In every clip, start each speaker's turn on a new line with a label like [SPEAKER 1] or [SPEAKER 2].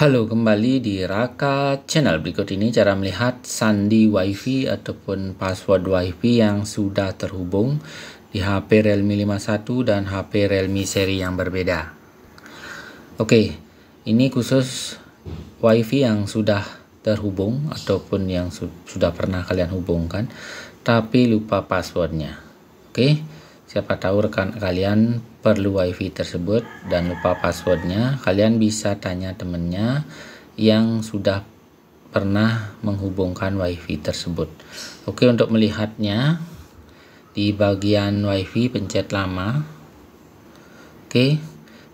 [SPEAKER 1] Halo, kembali di Raka Channel. Berikut ini cara melihat sandi WiFi ataupun password WiFi yang sudah terhubung di HP Realme 51 dan HP Realme seri yang berbeda. Oke, ini khusus WiFi yang sudah terhubung ataupun yang su sudah pernah kalian hubungkan, tapi lupa passwordnya. Oke. Siapa tahu rekan kalian perlu wifi tersebut dan lupa passwordnya, kalian bisa tanya temennya yang sudah pernah menghubungkan wifi tersebut. Oke, untuk melihatnya di bagian wifi pencet lama. Oke.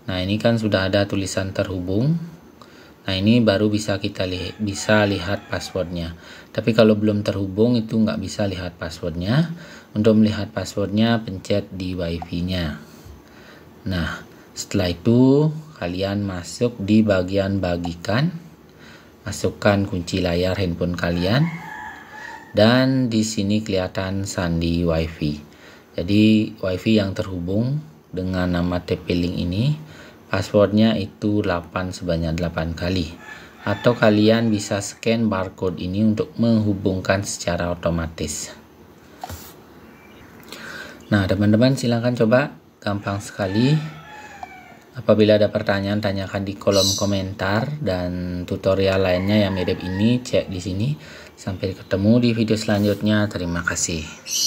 [SPEAKER 1] Nah, ini kan sudah ada tulisan terhubung. Nah ini baru bisa kita lihat bisa lihat passwordnya. Tapi kalau belum terhubung itu nggak bisa lihat passwordnya. Untuk melihat passwordnya pencet di wifi-nya. Nah setelah itu kalian masuk di bagian bagikan. Masukkan kunci layar handphone kalian. Dan di sini kelihatan sandi wifi. Jadi wifi yang terhubung dengan nama TP-Link ini Passwordnya itu 8 sebanyak 8 kali. Atau kalian bisa scan barcode ini untuk menghubungkan secara otomatis. Nah, teman-teman silahkan coba. Gampang sekali. Apabila ada pertanyaan, tanyakan di kolom komentar dan tutorial lainnya yang mirip ini, cek di sini. Sampai ketemu di video selanjutnya. Terima kasih.